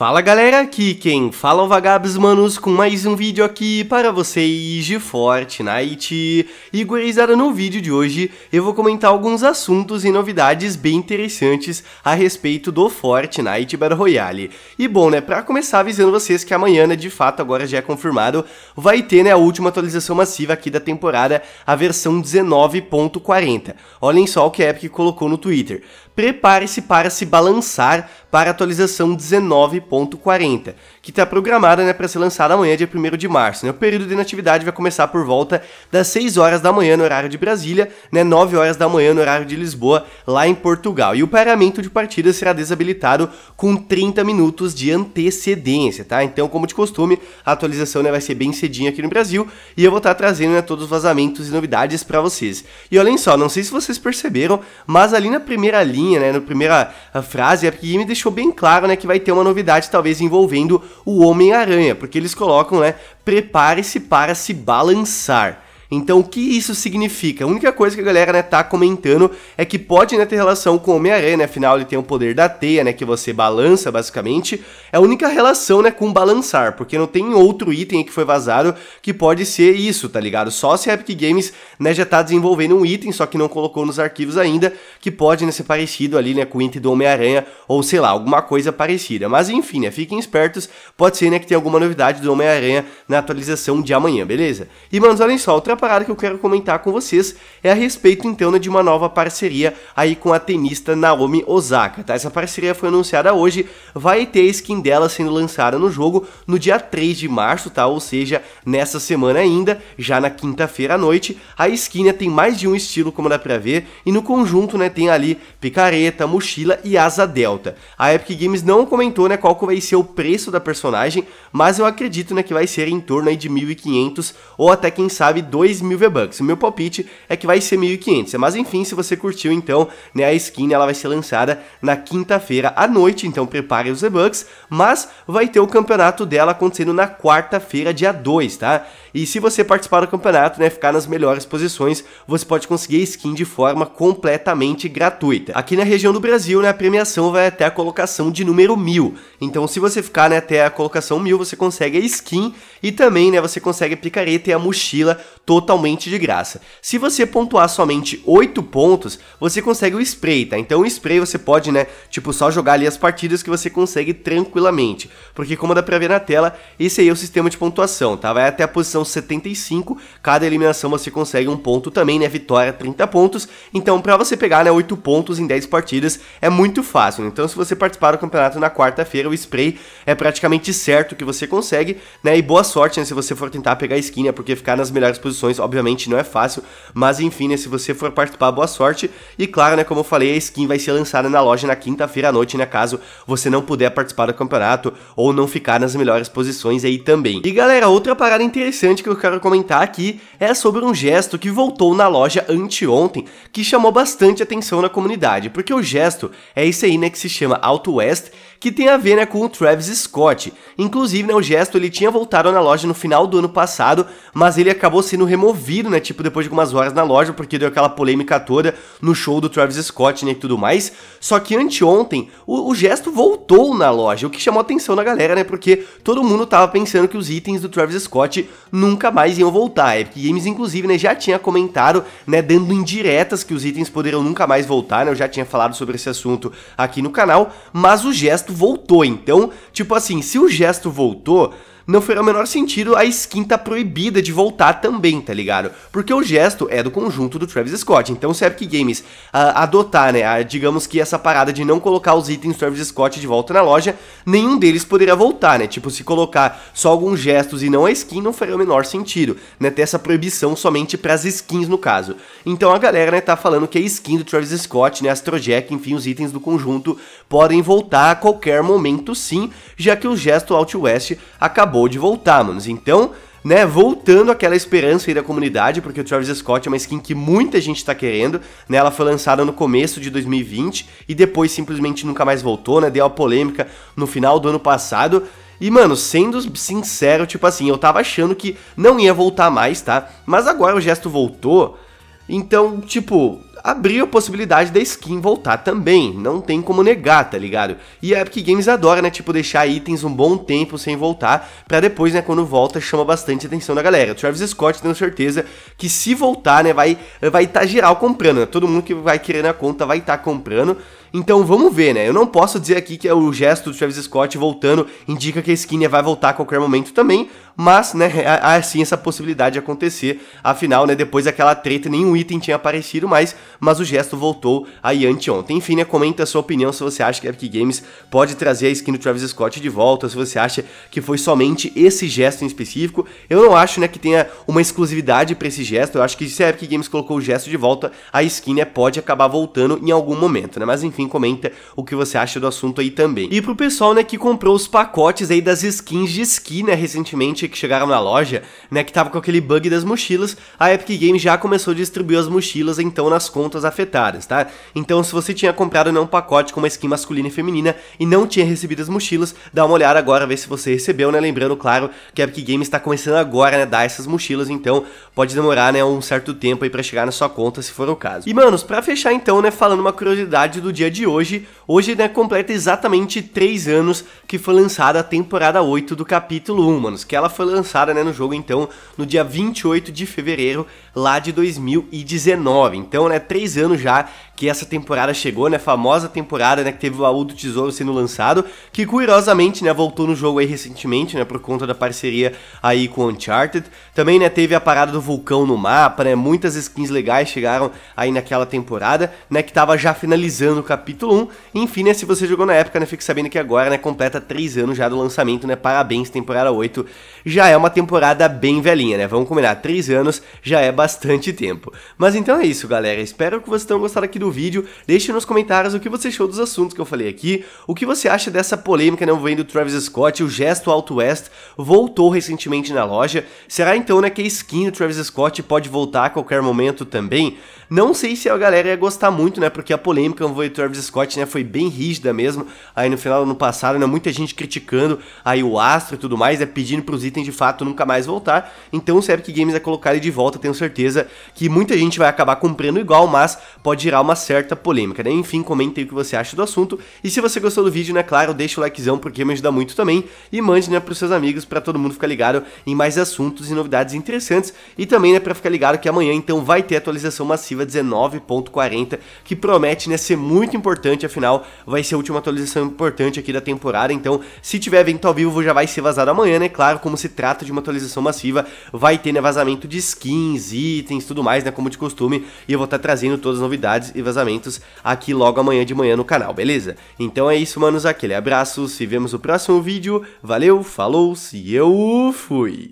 Fala galera, aqui quem fala é o Vagabes Manos com mais um vídeo aqui para vocês de Fortnite. E gurizada, no vídeo de hoje eu vou comentar alguns assuntos e novidades bem interessantes a respeito do Fortnite Battle Royale. E bom, né, para começar avisando vocês que amanhã, né, de fato agora já é confirmado, vai ter, né, a última atualização massiva aqui da temporada, a versão 19.40. Olhem só o que a Epic colocou no Twitter. Prepare-se para se balançar para a atualização 19. 1.40, que está programada né, para ser lançada amanhã, dia 1 de março. Né? O período de inatividade vai começar por volta das 6 horas da manhã no horário de Brasília, né, 9 horas da manhã no horário de Lisboa, lá em Portugal. E o paramento de partida será desabilitado com 30 minutos de antecedência, tá? Então, como de costume, a atualização né, vai ser bem cedinha aqui no Brasil e eu vou estar tá trazendo né, todos os vazamentos e novidades para vocês. E olhem só, não sei se vocês perceberam, mas ali na primeira linha, né, na primeira frase, a me deixou bem claro né, que vai ter uma novidade talvez envolvendo o Homem-Aranha, porque eles colocam, né, prepare-se para se balançar. Então o que isso significa? A única coisa que a galera né, tá comentando é que pode né, ter relação com o Homem-Aranha, né? afinal ele tem o poder da teia, né, que você balança basicamente. É a única relação né, com balançar, porque não tem outro item que foi vazado que pode ser isso, tá ligado? Só se a Epic Games né, já tá desenvolvendo um item, só que não colocou nos arquivos ainda, que pode né, ser parecido ali né, com o item do Homem-Aranha, ou sei lá, alguma coisa parecida. Mas enfim, né, fiquem espertos, pode ser né, que tenha alguma novidade do Homem-Aranha na atualização de amanhã, beleza? E mano, olhem só, outra parada que eu quero comentar com vocês é a respeito então né, de uma nova parceria aí com a tenista Naomi Osaka, tá? Essa parceria foi anunciada hoje, vai ter a skin dela sendo lançada no jogo no dia 3 de março, tá? Ou seja, nessa semana ainda, já na quinta-feira à noite, a skin né, tem mais de um estilo, como dá pra ver, e no conjunto, né, tem ali picareta, mochila e asa delta. A Epic Games não comentou, né, qual vai ser o preço da personagem, mas eu acredito, né, que vai ser em torno aí de 1.500 ou até, quem sabe, 2 mil V-Bucks. O meu palpite é que vai ser 1.500. Mas enfim, se você curtiu então, né, a skin ela vai ser lançada na quinta-feira à noite, então prepare os V-Bucks, mas vai ter o campeonato dela acontecendo na quarta-feira, dia 2, tá? E se você participar do campeonato, né, ficar nas melhores posições, você pode conseguir skin de forma completamente gratuita. Aqui na região do Brasil, né, a premiação vai até a colocação de número 1000. Então, se você ficar né, até a colocação 1000, você consegue a skin e também, né, você consegue a picareta e a mochila totalmente de graça. Se você pontuar somente 8 pontos, você consegue o spray, tá? Então o spray você pode, né, tipo, só jogar ali as partidas que você consegue tranquilamente. Porque como dá pra ver na tela, esse aí é o sistema de pontuação, tá? Vai até a posição 75, cada eliminação você consegue um ponto também, né? Vitória 30 pontos. Então pra você pegar, né, 8 pontos em 10 partidas é muito fácil. Então se você participar do campeonato na quarta-feira, o spray é praticamente certo que você consegue, né? E boa sorte, né, se você for tentar pegar a skin, né? Porque ficar nas melhores posições inscrições, obviamente não é fácil, mas enfim, né, se você for participar, boa sorte. E claro, né, como eu falei, a skin vai ser lançada na loja na quinta-feira à noite, né, caso você não puder participar do campeonato ou não ficar nas melhores posições aí também. E galera, outra parada interessante que eu quero comentar aqui é sobre um gesto que voltou na loja anteontem, que chamou bastante atenção na comunidade, porque o gesto é esse aí, né, que se chama Auto West, que tem a ver né, com o Travis Scott. Inclusive, né, o gesto ele tinha voltado na loja no final do ano passado, mas ele acabou sendo removido, né, tipo depois de algumas horas na loja, porque deu aquela polêmica toda no show do Travis Scott né, e tudo mais. Só que anteontem, o, o gesto voltou na loja, o que chamou a atenção da galera, né, porque todo mundo tava pensando que os itens do Travis Scott nunca mais iam voltar. A Epic Games, inclusive, né, já tinha comentado, né, dando indiretas que os itens poderiam nunca mais voltar, né, eu já tinha falado sobre esse assunto aqui no canal, mas o gesto gesto voltou. Então, tipo assim, se o gesto voltou, não faria o menor sentido a skin tá proibida de voltar também, tá ligado? Porque o gesto é do conjunto do Travis Scott. Então se a Epic Games ah, adotar, né, a, ah, digamos que essa parada de não colocar os itens do Travis Scott de volta na loja, nenhum deles poderia voltar, né? Tipo, se colocar só alguns gestos e não a skin, não faria o menor sentido, né? Ter essa proibição somente para as skins no caso. Então a galera, né, tá falando que a skin do Travis Scott, né, Astrojack, enfim, os itens do conjunto podem voltar a qualquer momento sim, já que o gesto Out West acabou acabou de voltar, manos. Então, né, voltando aquela esperança aí da comunidade, porque o Travis Scott é uma skin que muita gente tá querendo, né, ela foi lançada no começo de 2020 e depois simplesmente nunca mais voltou, né, deu a polêmica no final do ano passado, e, mano, sendo sincero, tipo assim, eu tava achando que não ia voltar mais, tá? Mas agora o gesto voltou. Então, tipo, abriu a possibilidade da skin voltar também, não tem como negar, tá ligado? E a Epic Games adora, né, tipo, deixar itens um bom tempo sem voltar, pra depois, né, quando volta, chama bastante atenção da galera. O Travis Scott, tenho certeza que se voltar, né, vai estar vai tá geral comprando, né? todo mundo que vai querer na conta vai estar tá comprando, então vamos ver, né, eu não posso dizer aqui que é o gesto do Travis Scott voltando indica que a skin vai voltar a qualquer momento também, mas, né, há, sim essa possibilidade de acontecer. Afinal, né, depois daquela treta, nenhum item tinha aparecido mais, mas o gesto voltou aí anteontem. Enfim, né, comenta a sua opinião se você acha que a Epic Games pode trazer a skin do Travis Scott de volta, se você acha que foi somente esse gesto em específico. Eu não acho, né, que tenha uma exclusividade para esse gesto. Eu acho que se a Epic Games colocou o gesto de volta, a skin, né, pode acabar voltando em algum momento, né? Mas enfim, comenta o que você acha do assunto aí também. E pro pessoal, né, que comprou os pacotes aí das skins de esqui, né, recentemente que chegaram na loja, né, que tava com aquele bug das mochilas, a Epic Games já começou a distribuir as mochilas então nas contas afetadas, tá? Então se você tinha comprado não né, um pacote com uma skin masculina e feminina e não tinha recebido as mochilas, dá uma olhada agora, ver se você recebeu, né? Lembrando, claro, que a Epic Games está começando agora, né, dar essas mochilas, então pode demorar, né, um certo tempo aí para chegar na sua conta, se for o caso. E manos, para fechar então, né, falando uma curiosidade do dia de hoje, Hoje, né, completa exatamente 3 anos que foi lançada a temporada 8 do capítulo 1, manos, que ela foi lançada, né, no jogo, então, no dia 28 de fevereiro lá de 2019. Então, né, 3 anos já que essa temporada chegou, né, famosa temporada, né, que teve o baú do tesouro sendo lançado, que curiosamente, né, voltou no jogo aí recentemente, né, por conta da parceria aí com Uncharted. Também, né, teve a parada do vulcão no mapa, né, muitas skins legais chegaram aí naquela temporada, né, que tava já finalizando o capítulo 1 enfim, né, se você jogou na época, né, fique sabendo que agora, né, completa 3 anos já do lançamento, né, parabéns, temporada 8 já é uma temporada bem velhinha, né, vamos combinar, 3 anos já é bastante tempo. Mas então é isso, galera, espero que vocês tenham gostado aqui do vídeo, deixe nos comentários o que você achou dos assuntos que eu falei aqui, o que você acha dessa polêmica, né, envolvendo o Travis Scott, o gesto Alto West voltou recentemente na loja, será então, né, que a skin do Travis Scott pode voltar a qualquer momento também? Não sei se a galera ia gostar muito, né, porque a polêmica envolvendo Travis Scott, né, foi bem rígida mesmo. Aí no final do ano passado, né, muita gente criticando aí o Astro e tudo mais, é né, pedindo para os itens de fato nunca mais voltar. Então o Epic Games é colocar ele de volta, tenho certeza que muita gente vai acabar comprando igual, mas pode gerar uma certa polêmica, né? Enfim, comente aí o que você acha do assunto. E se você gostou do vídeo, né, claro, deixa o likezão porque me ajuda muito também e mande, né, para os seus amigos para todo mundo ficar ligado em mais assuntos e novidades interessantes e também, né, para ficar ligado que amanhã então vai ter atualização massiva 19.40 que promete, né, ser muito importante, afinal vai ser a última atualização importante aqui da temporada, então se tiver evento ao vivo já vai ser vazado amanhã, né, claro, como se trata de uma atualização massiva, vai ter, né, vazamento de skins, itens, tudo mais, né, como de costume, e eu vou estar tá trazendo todas as novidades e vazamentos aqui logo amanhã de manhã no canal, beleza? Então é isso, manos, aquele abraço, se vemos no próximo vídeo, valeu, falou, se eu fui!